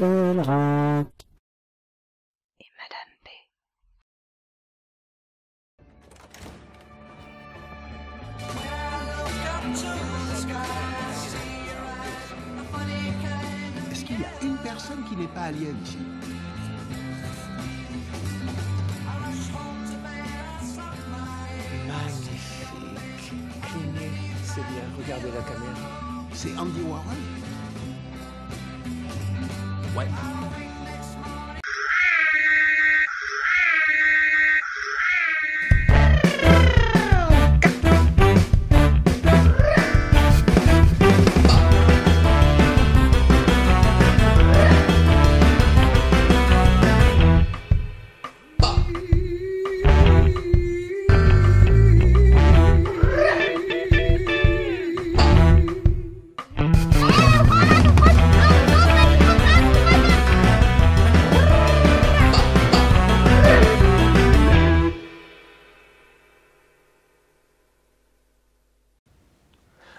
Et Madame B. Est-ce qu'il y a une personne qui n'est pas alien ici Magnifique. c'est bien. Regardez la caméra. C'est Andy Warren White.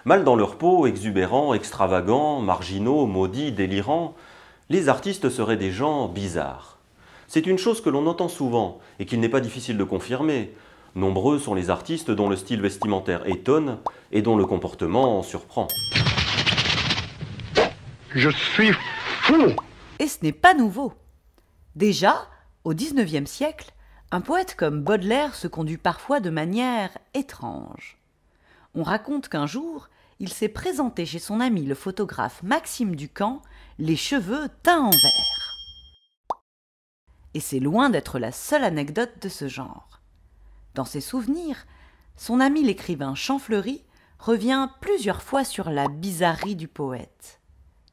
Mal dans leur peau, exubérants, extravagants, marginaux, maudits, délirants, les artistes seraient des gens bizarres. C'est une chose que l'on entend souvent et qu'il n'est pas difficile de confirmer. Nombreux sont les artistes dont le style vestimentaire étonne et dont le comportement surprend. Je suis fou Et ce n'est pas nouveau. Déjà, au XIXe siècle, un poète comme Baudelaire se conduit parfois de manière étrange. On raconte qu'un jour, il s'est présenté chez son ami le photographe Maxime Ducamp, les cheveux teints en vert. Et c'est loin d'être la seule anecdote de ce genre. Dans ses souvenirs, son ami l'écrivain Champfleury revient plusieurs fois sur la bizarrerie du poète,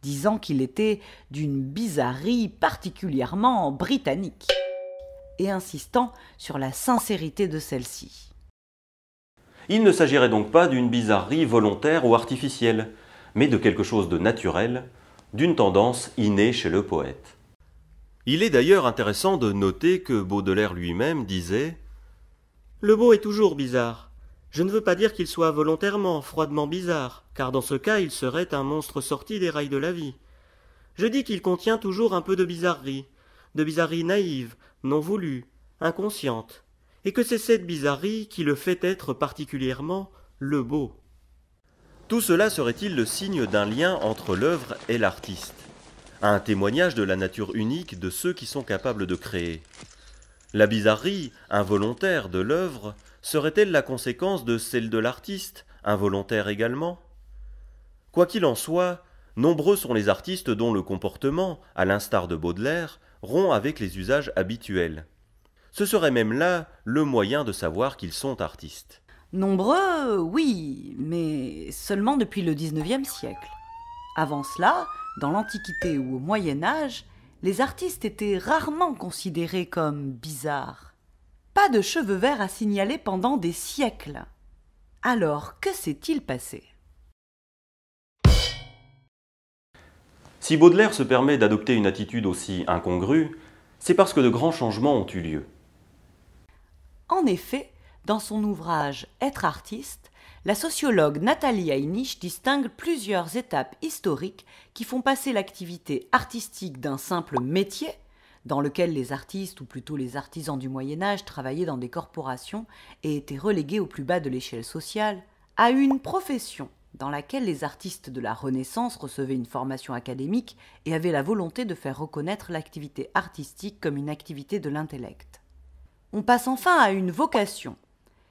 disant qu'il était d'une bizarrerie particulièrement britannique, et insistant sur la sincérité de celle-ci. Il ne s'agirait donc pas d'une bizarrerie volontaire ou artificielle, mais de quelque chose de naturel, d'une tendance innée chez le poète. Il est d'ailleurs intéressant de noter que Baudelaire lui-même disait Le beau est toujours bizarre. Je ne veux pas dire qu'il soit volontairement, froidement bizarre, car dans ce cas il serait un monstre sorti des rails de la vie. Je dis qu'il contient toujours un peu de bizarrerie, de bizarrerie naïve, non voulue, inconsciente et que c'est cette bizarrerie qui le fait être particulièrement le beau. Tout cela serait-il le signe d'un lien entre l'œuvre et l'artiste Un témoignage de la nature unique de ceux qui sont capables de créer La bizarrerie, involontaire de l'œuvre, serait-elle la conséquence de celle de l'artiste, involontaire également Quoi qu'il en soit, nombreux sont les artistes dont le comportement, à l'instar de Baudelaire, rompt avec les usages habituels. Ce serait même là le moyen de savoir qu'ils sont artistes. Nombreux, oui, mais seulement depuis le XIXe siècle. Avant cela, dans l'Antiquité ou au Moyen Âge, les artistes étaient rarement considérés comme bizarres. Pas de cheveux verts à signaler pendant des siècles. Alors, que s'est-il passé Si Baudelaire se permet d'adopter une attitude aussi incongrue, c'est parce que de grands changements ont eu lieu. En effet, dans son ouvrage Être artiste, la sociologue Nathalie Heinisch distingue plusieurs étapes historiques qui font passer l'activité artistique d'un simple métier, dans lequel les artistes ou plutôt les artisans du Moyen Âge travaillaient dans des corporations et étaient relégués au plus bas de l'échelle sociale, à une profession dans laquelle les artistes de la Renaissance recevaient une formation académique et avaient la volonté de faire reconnaître l'activité artistique comme une activité de l'intellect on passe enfin à une vocation.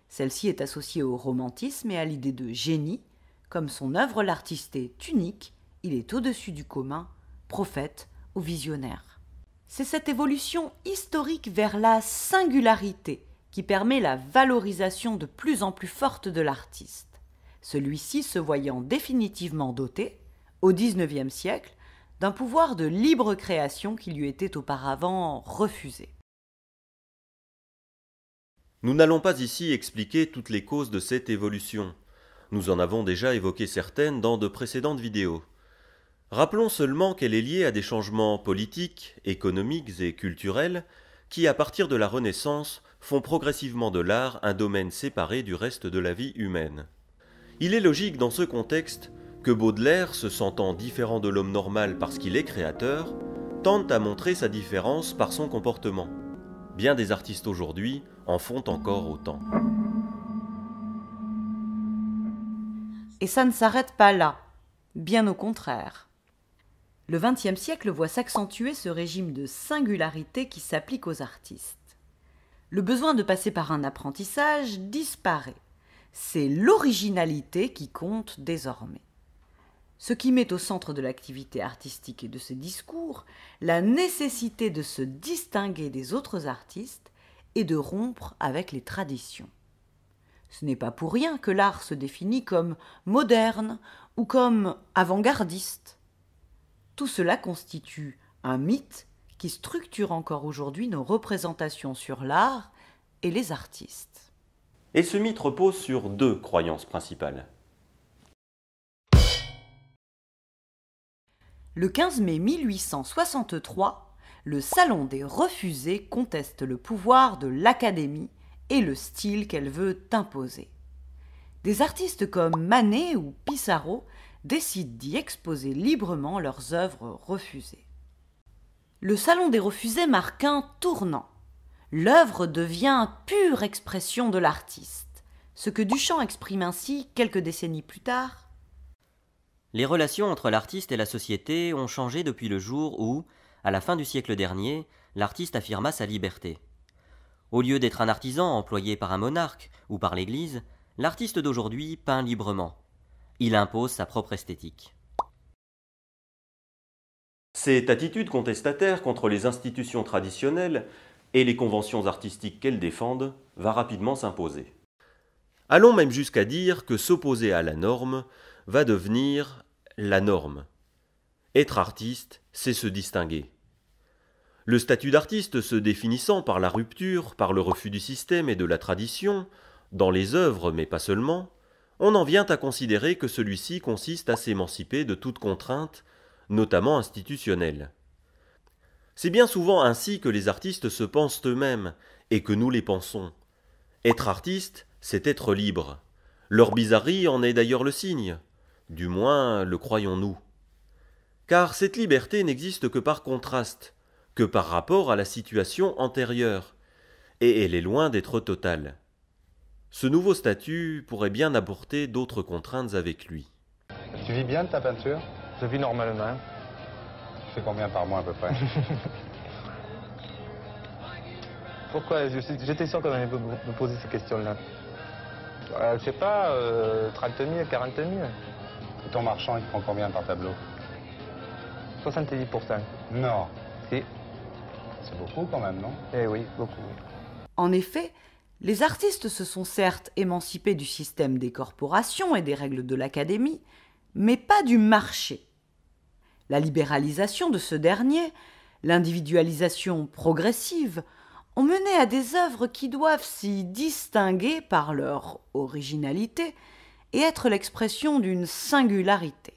Celle-ci est associée au romantisme et à l'idée de génie. Comme son œuvre, l'artiste est unique, il est au-dessus du commun, prophète ou visionnaire. C'est cette évolution historique vers la singularité qui permet la valorisation de plus en plus forte de l'artiste. Celui-ci se voyant définitivement doté, au XIXe siècle, d'un pouvoir de libre création qui lui était auparavant refusé. Nous n'allons pas ici expliquer toutes les causes de cette évolution. Nous en avons déjà évoqué certaines dans de précédentes vidéos. Rappelons seulement qu'elle est liée à des changements politiques, économiques et culturels qui, à partir de la Renaissance, font progressivement de l'art un domaine séparé du reste de la vie humaine. Il est logique dans ce contexte que Baudelaire, se sentant différent de l'homme normal parce qu'il est créateur, tente à montrer sa différence par son comportement. Bien des artistes aujourd'hui en font encore autant. Et ça ne s'arrête pas là, bien au contraire. Le XXe siècle voit s'accentuer ce régime de singularité qui s'applique aux artistes. Le besoin de passer par un apprentissage disparaît. C'est l'originalité qui compte désormais. Ce qui met au centre de l'activité artistique et de ses discours la nécessité de se distinguer des autres artistes et de rompre avec les traditions. Ce n'est pas pour rien que l'art se définit comme moderne ou comme avant-gardiste. Tout cela constitue un mythe qui structure encore aujourd'hui nos représentations sur l'art et les artistes. Et ce mythe repose sur deux croyances principales. Le 15 mai 1863, le Salon des Refusés conteste le pouvoir de l'Académie et le style qu'elle veut imposer. Des artistes comme Manet ou Pissarro décident d'y exposer librement leurs œuvres refusées. Le Salon des Refusés marque un tournant. L'œuvre devient pure expression de l'artiste, ce que Duchamp exprime ainsi quelques décennies plus tard. Les relations entre l'artiste et la société ont changé depuis le jour où, à la fin du siècle dernier, l'artiste affirma sa liberté. Au lieu d'être un artisan employé par un monarque ou par l'Église, l'artiste d'aujourd'hui peint librement. Il impose sa propre esthétique. Cette attitude contestataire contre les institutions traditionnelles et les conventions artistiques qu'elles défendent va rapidement s'imposer. Allons même jusqu'à dire que s'opposer à la norme va devenir la norme, être artiste, c'est se distinguer. Le statut d'artiste se définissant par la rupture, par le refus du système et de la tradition, dans les œuvres mais pas seulement, on en vient à considérer que celui-ci consiste à s'émanciper de toute contrainte, notamment institutionnelle. C'est bien souvent ainsi que les artistes se pensent eux-mêmes, et que nous les pensons. Être artiste, c'est être libre. Leur bizarrerie en est d'ailleurs le signe. Du moins, le croyons-nous car cette liberté n'existe que par contraste, que par rapport à la situation antérieure, et elle est loin d'être totale. Ce nouveau statut pourrait bien apporter d'autres contraintes avec lui. Tu vis bien de ta peinture Je vis normalement. fais combien par mois à peu près Pourquoi J'étais sûr qu'on allait me poser ces questions-là. Je euh, je sais pas, 30 000, 40 000. Et ton marchand, il prend combien par tableau 70%. Non. C'est beaucoup quand même, non Eh oui, beaucoup. En effet, les artistes se sont certes émancipés du système des corporations et des règles de l'académie, mais pas du marché. La libéralisation de ce dernier, l'individualisation progressive, ont mené à des œuvres qui doivent s'y distinguer par leur originalité et être l'expression d'une singularité.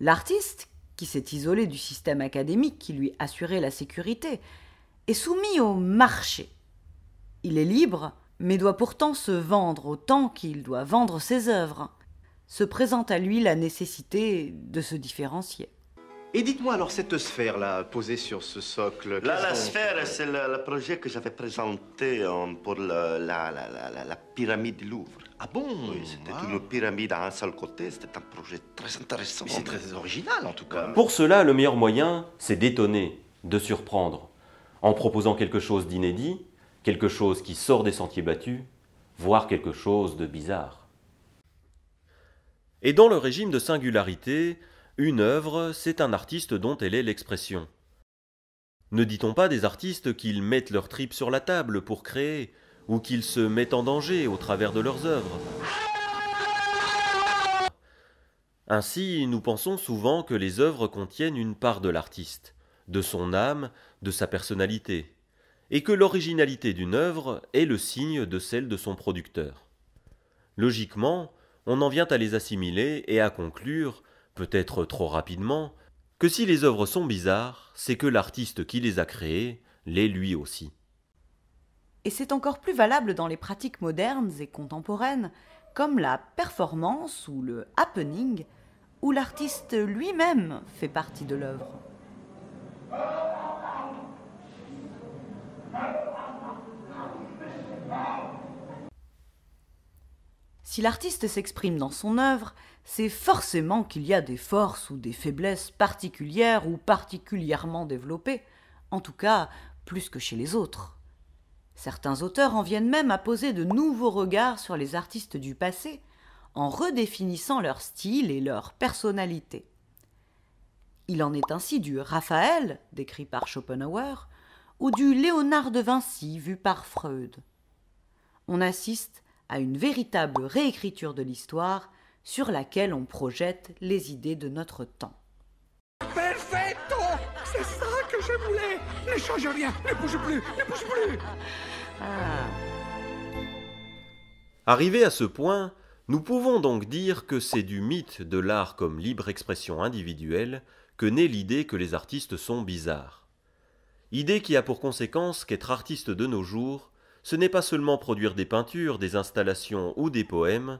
L'artiste qui s'est isolé du système académique qui lui assurait la sécurité, est soumis au marché. Il est libre, mais doit pourtant se vendre autant qu'il doit vendre ses œuvres. Se présente à lui la nécessité de se différencier. Et dites-moi alors, cette sphère-là, posée sur ce socle... Là, la sphère, c'est le, projet que j'avais présenté euh, pour la, pyramide du Louvre. Ah bon Oui, c'était ah. une pyramide à un seul côté, c'était un projet très intéressant. C'est très original, en tout cas. Pour cela, le meilleur moyen, c'est d'étonner, de surprendre, en proposant quelque chose d'inédit, quelque chose qui sort des sentiers battus, voire quelque chose de bizarre. Et dans le régime de singularité, une œuvre, c'est un artiste dont elle est l'expression. Ne dit-on pas des artistes qu'ils mettent leurs tripes sur la table pour créer, ou qu'ils se mettent en danger au travers de leurs œuvres Ainsi, nous pensons souvent que les œuvres contiennent une part de l'artiste, de son âme, de sa personnalité, et que l'originalité d'une œuvre est le signe de celle de son producteur. Logiquement, on en vient à les assimiler et à conclure peut-être trop rapidement, que si les œuvres sont bizarres, c'est que l'artiste qui les a créées l'est lui aussi. Et c'est encore plus valable dans les pratiques modernes et contemporaines, comme la performance ou le happening, où l'artiste lui-même fait partie de l'œuvre. Si l'artiste s'exprime dans son œuvre, c'est forcément qu'il y a des forces ou des faiblesses particulières ou particulièrement développées, en tout cas plus que chez les autres. Certains auteurs en viennent même à poser de nouveaux regards sur les artistes du passé, en redéfinissant leur style et leur personnalité. Il en est ainsi du Raphaël, décrit par Schopenhauer, ou du Léonard de Vinci, vu par Freud. On assiste à une véritable réécriture de l'histoire sur laquelle on projette les idées de notre temps. je change rien Ne bouge plus ah. Arrivé à ce point, nous pouvons donc dire que c'est du mythe de l'art comme libre expression individuelle que naît l'idée que les artistes sont bizarres. Idée qui a pour conséquence qu'être artiste de nos jours, ce n'est pas seulement produire des peintures, des installations ou des poèmes,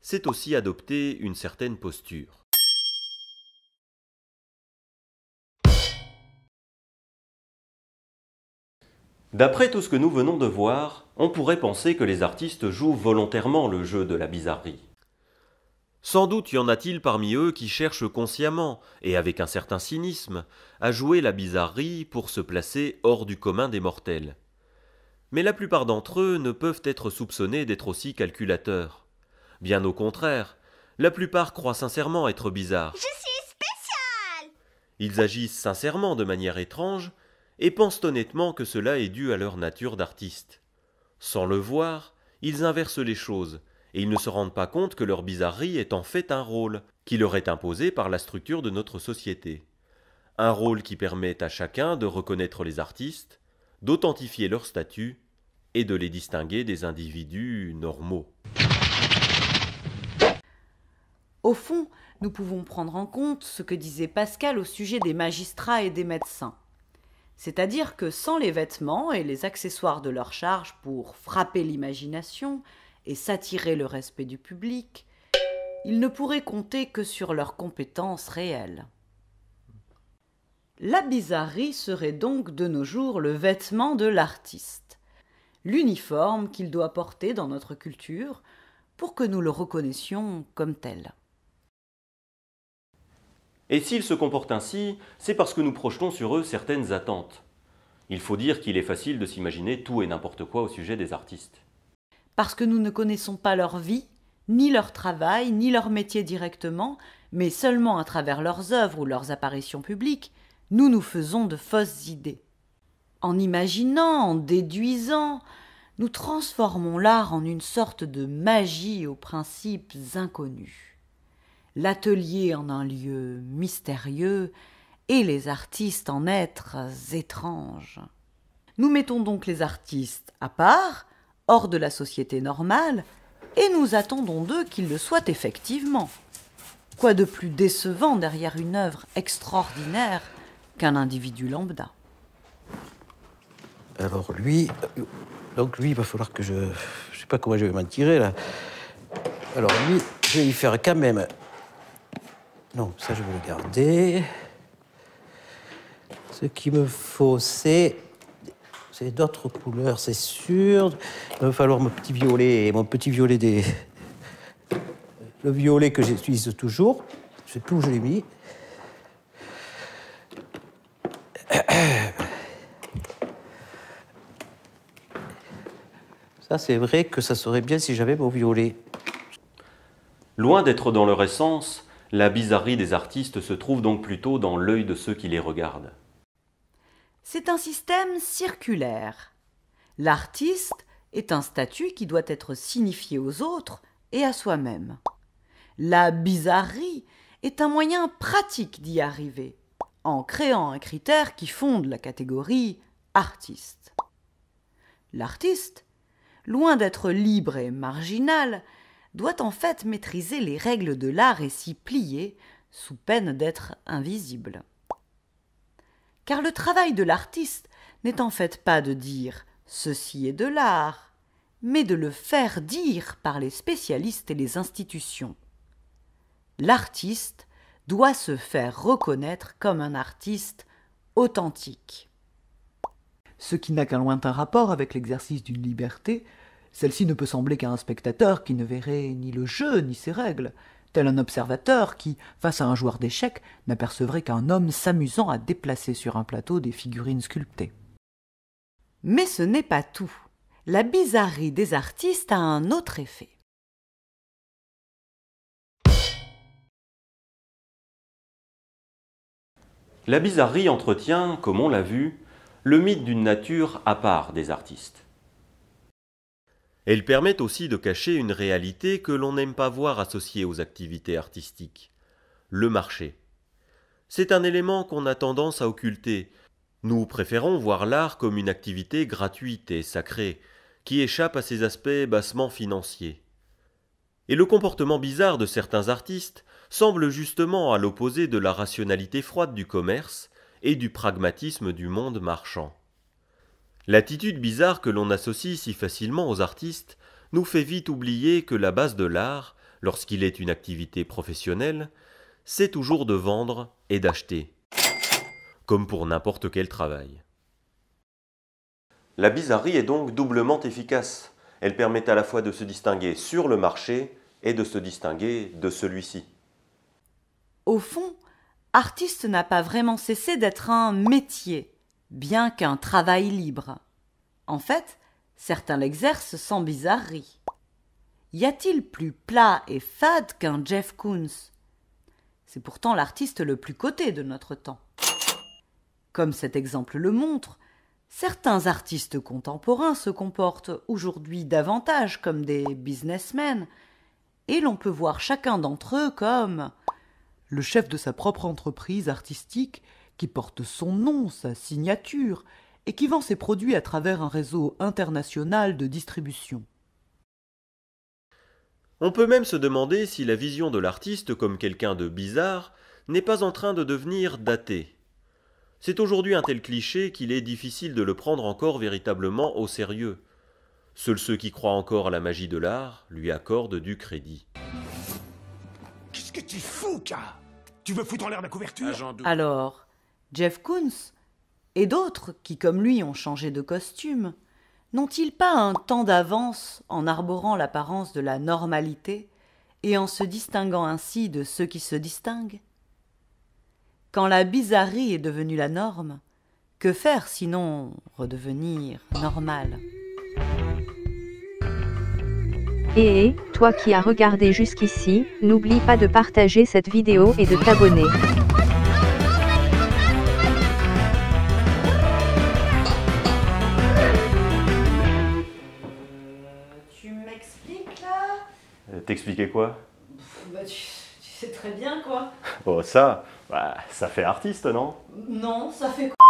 c'est aussi adopter une certaine posture. D'après tout ce que nous venons de voir, on pourrait penser que les artistes jouent volontairement le jeu de la bizarrerie. Sans doute y en a-t-il parmi eux qui cherchent consciemment, et avec un certain cynisme, à jouer la bizarrerie pour se placer hors du commun des mortels. Mais la plupart d'entre eux ne peuvent être soupçonnés d'être aussi calculateurs. Bien au contraire, la plupart croient sincèrement être bizarres. Je suis spécial Ils agissent sincèrement de manière étrange et pensent honnêtement que cela est dû à leur nature d'artiste. Sans le voir, ils inversent les choses et ils ne se rendent pas compte que leur bizarrerie est en fait un rôle qui leur est imposé par la structure de notre société. Un rôle qui permet à chacun de reconnaître les artistes, d'authentifier leur statut et de les distinguer des individus normaux. Au fond, nous pouvons prendre en compte ce que disait Pascal au sujet des magistrats et des médecins. C'est-à-dire que sans les vêtements et les accessoires de leur charge pour frapper l'imagination et s'attirer le respect du public, ils ne pourraient compter que sur leurs compétences réelles. La bizarrerie serait donc de nos jours le vêtement de l'artiste, l'uniforme qu'il doit porter dans notre culture pour que nous le reconnaissions comme tel. Et s'ils se comportent ainsi, c'est parce que nous projetons sur eux certaines attentes. Il faut dire qu'il est facile de s'imaginer tout et n'importe quoi au sujet des artistes. Parce que nous ne connaissons pas leur vie, ni leur travail, ni leur métier directement, mais seulement à travers leurs œuvres ou leurs apparitions publiques, nous nous faisons de fausses idées. En imaginant, en déduisant, nous transformons l'art en une sorte de magie aux principes inconnus l'atelier en un lieu mystérieux et les artistes en êtres étranges. Nous mettons donc les artistes à part, hors de la société normale, et nous attendons d'eux qu'ils le soient effectivement. Quoi de plus décevant derrière une œuvre extraordinaire qu'un individu lambda Alors lui, euh, donc lui, il va falloir que je... Je sais pas comment je vais m'en tirer là. Alors lui, je vais y faire quand même non, ça je vais le garder. Ce qu'il me faut, c'est d'autres couleurs, c'est sûr. Il va falloir mon petit violet, mon petit violet des. Le violet que j'utilise toujours. Je sais plus je l'ai mis. Ça, c'est vrai que ça serait bien si j'avais mon violet. Loin d'être dans leur essence, la bizarrerie des artistes se trouve donc plutôt dans l'œil de ceux qui les regardent. C'est un système circulaire. L'artiste est un statut qui doit être signifié aux autres et à soi-même. La bizarrerie est un moyen pratique d'y arriver, en créant un critère qui fonde la catégorie artiste. L'artiste, loin d'être libre et marginal, doit en fait maîtriser les règles de l'art et s'y plier, sous peine d'être invisible. Car le travail de l'artiste n'est en fait pas de dire ceci est de l'art, mais de le faire dire par les spécialistes et les institutions. L'artiste doit se faire reconnaître comme un artiste authentique. Ce qui n'a qu'un lointain rapport avec l'exercice d'une liberté celle-ci ne peut sembler qu'à un spectateur qui ne verrait ni le jeu ni ses règles, tel un observateur qui, face à un joueur d'échecs, n'apercevrait qu'un homme s'amusant à déplacer sur un plateau des figurines sculptées. Mais ce n'est pas tout. La bizarrerie des artistes a un autre effet. La bizarrerie entretient, comme on l'a vu, le mythe d'une nature à part des artistes. Elles permettent aussi de cacher une réalité que l'on n'aime pas voir associée aux activités artistiques, le marché. C'est un élément qu'on a tendance à occulter. Nous préférons voir l'art comme une activité gratuite et sacrée, qui échappe à ses aspects bassement financiers. Et le comportement bizarre de certains artistes semble justement à l'opposé de la rationalité froide du commerce et du pragmatisme du monde marchand. L'attitude bizarre que l'on associe si facilement aux artistes nous fait vite oublier que la base de l'art, lorsqu'il est une activité professionnelle, c'est toujours de vendre et d'acheter, comme pour n'importe quel travail. La bizarrerie est donc doublement efficace. Elle permet à la fois de se distinguer sur le marché et de se distinguer de celui-ci. Au fond, artiste n'a pas vraiment cessé d'être un métier bien qu'un travail libre. En fait, certains l'exercent sans bizarrerie. Y a-t-il plus plat et fade qu'un Jeff Koons C'est pourtant l'artiste le plus coté de notre temps. Comme cet exemple le montre, certains artistes contemporains se comportent aujourd'hui davantage comme des businessmen, et l'on peut voir chacun d'entre eux comme le chef de sa propre entreprise artistique qui porte son nom, sa signature, et qui vend ses produits à travers un réseau international de distribution. On peut même se demander si la vision de l'artiste comme quelqu'un de bizarre n'est pas en train de devenir datée. C'est aujourd'hui un tel cliché qu'il est difficile de le prendre encore véritablement au sérieux. Seuls ceux qui croient encore à la magie de l'art lui accordent du crédit. Qu'est-ce que tu fous, K Tu veux foutre en l'air la couverture Alors, Jeff Koons et d'autres qui, comme lui, ont changé de costume, n'ont-ils pas un temps d'avance en arborant l'apparence de la normalité et en se distinguant ainsi de ceux qui se distinguent Quand la bizarrerie est devenue la norme, que faire sinon redevenir normal Et toi qui as regardé jusqu'ici, n'oublie pas de partager cette vidéo et de t'abonner. T'expliquer quoi bah, tu, sais très bien quoi. Oh ça, bah, ça fait artiste, non Non, ça fait quoi